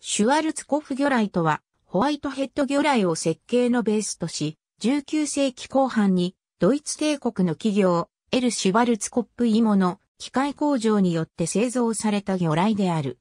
シュワルツコフ魚雷とは、ホワイトヘッド魚雷を設計のベースとし、19世紀後半に、ドイツ帝国の企業、エル・シュワルツコップ芋の機械工場によって製造された魚雷である。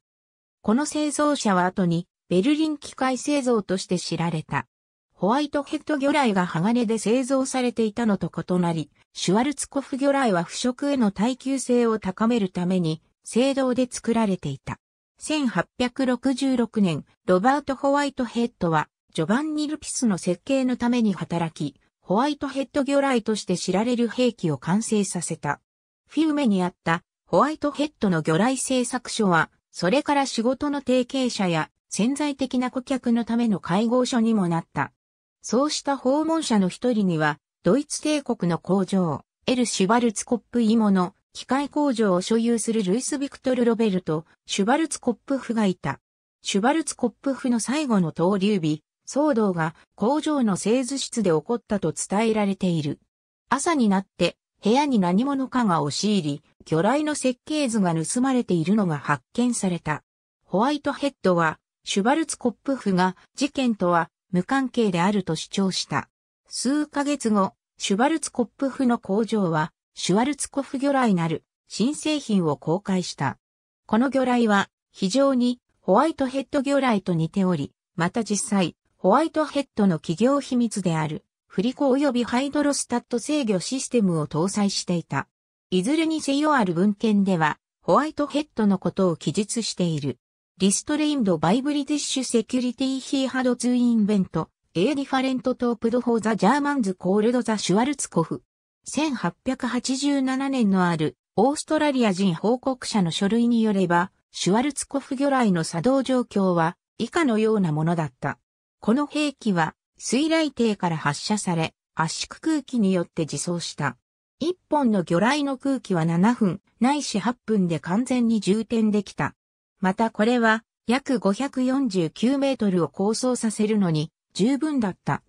この製造者は後に、ベルリン機械製造として知られた。ホワイトヘッド魚雷が鋼で製造されていたのと異なり、シュワルツコフ魚雷は腐食への耐久性を高めるために、製造で作られていた。1866年、ロバート・ホワイトヘッドは、ジョバンニ・ルピスの設計のために働き、ホワイトヘッド魚雷として知られる兵器を完成させた。フィウメにあったホワイトヘッドの魚雷製作所は、それから仕事の提携者や潜在的な顧客のための会合所にもなった。そうした訪問者の一人には、ドイツ帝国の工場、エル・シュバルツコップイモの機械工場を所有するルイス・ビクトル・ロベルト・シュバルツコップフがいた。シュバルツコップフの最後の登竜日、騒動が工場の製図室で起こったと伝えられている。朝になって部屋に何者かが押し入り、魚雷の設計図が盗まれているのが発見された。ホワイトヘッドは、シュバルツコップフが事件とは無関係であると主張した。数ヶ月後、シュバルツコップフの工場はシュワルツコフ魚雷なる新製品を公開した。この魚雷は非常にホワイトヘッド魚雷と似ており、また実際、ホワイトヘッドの企業秘密である、振り子及びハイドロスタット制御システムを搭載していた。いずれにせよある文献では、ホワイトヘッドのことを記述している。リストレインドバイブリティッシュセキュリティヒーハドツインベント、エーディファレントトープドフォーザジャーマンズコールドザシュワルツコフ。1887年のあるオーストラリア人報告者の書類によれば、シュワルツコフ魚雷の作動状況は以下のようなものだった。この兵器は水雷艇から発射され、圧縮空気によって自走した。一本の魚雷の空気は7分、ないし8分で完全に充填できた。またこれは約549メートルを構想させるのに十分だった。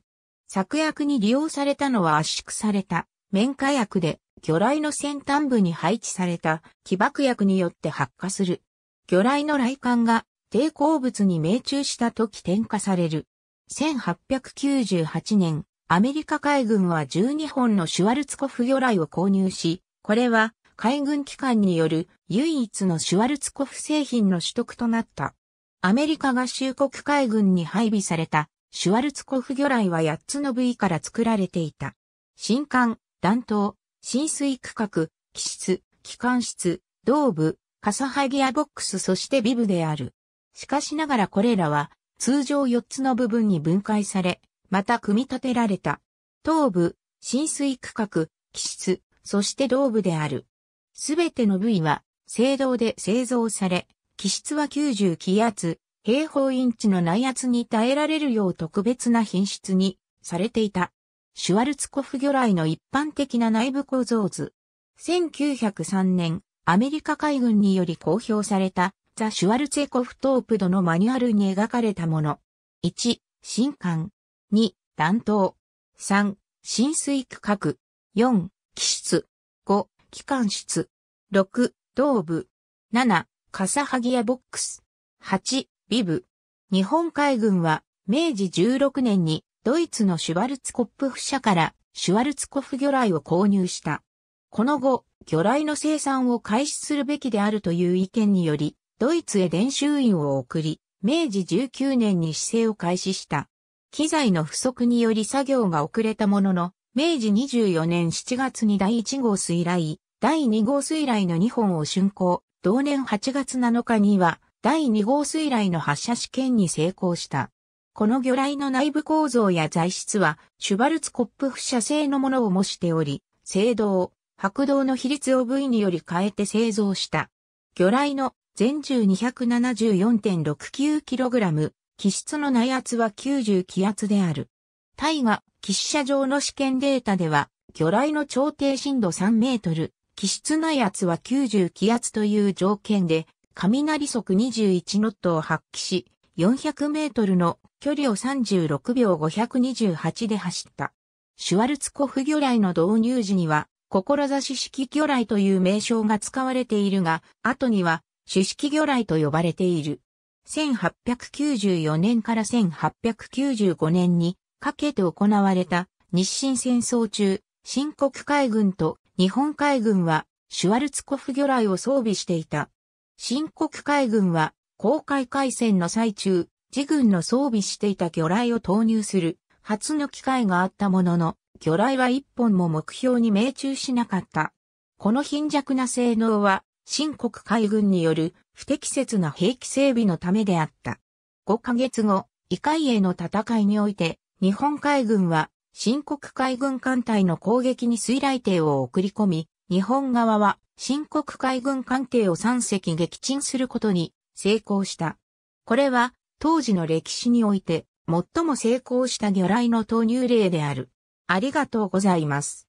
策略に利用されたのは圧縮された綿火薬で魚雷の先端部に配置された起爆薬によって発火する。魚雷の雷管が抵抗物に命中した時点火される。1898年、アメリカ海軍は12本のシュワルツコフ魚雷を購入し、これは海軍機関による唯一のシュワルツコフ製品の取得となった。アメリカ合衆国海軍に配備されたシュワルツコフ魚雷は8つの部位から作られていた。新艦、弾頭、浸水区画、気室、機関室、道部、傘ハギアボックスそしてビブである。しかしながらこれらは通常4つの部分に分解され、また組み立てられた。頭部、浸水区画、気室、そして道部である。すべての部位は、制動で製造され、気質は90気圧、平方インチの内圧に耐えられるよう特別な品質にされていた。シュワルツコフ魚雷の一般的な内部構造図。1903年、アメリカ海軍により公表された、ザ・シュワルツェコフトープドのマニュアルに描かれたもの。1、新艦。2、弾頭。3、浸水区画。4、機室。5、機関室。6、頭部。7、カサハギアボックス。8、ビブ。日本海軍は、明治16年にドイツのシュワルツコップフ社からシュワルツコフ魚雷を購入した。この後、魚雷の生産を開始するべきであるという意見により、ドイツへ伝習員を送り、明治19年に姿勢を開始した。機材の不足により作業が遅れたものの、明治24年7月に第1号水雷、第2号水雷の2本を竣工、同年8月7日には、第2号水雷の発射試験に成功した。この魚雷の内部構造や材質は、シュバルツコップフ射製のものを模しており、青銅、白銅の比率を部位により変えて製造した。魚雷の全重 274.69kg、気質の内圧は90気圧である。タイガ、喫射場の試験データでは、魚雷の超低深度3メートル、気質内圧は90気圧という条件で、雷速21ノットを発揮し、400メートルの距離を36秒528で走った。シュワルツコフ魚雷の導入時には、志式魚雷という名称が使われているが、後には、主式魚雷と呼ばれている。1894年から1895年にかけて行われた日清戦争中、新国海軍と日本海軍はシュワルツコフ魚雷を装備していた。新国海軍は公海海戦の最中、自軍の装備していた魚雷を投入する初の機会があったものの、魚雷は一本も目標に命中しなかった。この貧弱な性能は、新国海軍による不適切な兵器整備のためであった。5ヶ月後、異界への戦いにおいて、日本海軍は、新国海軍艦隊の攻撃に水雷艇を送り込み、日本側は、新国海軍艦艇を3隻撃沈することに成功した。これは、当時の歴史において最も成功した魚雷の投入例である。ありがとうございます。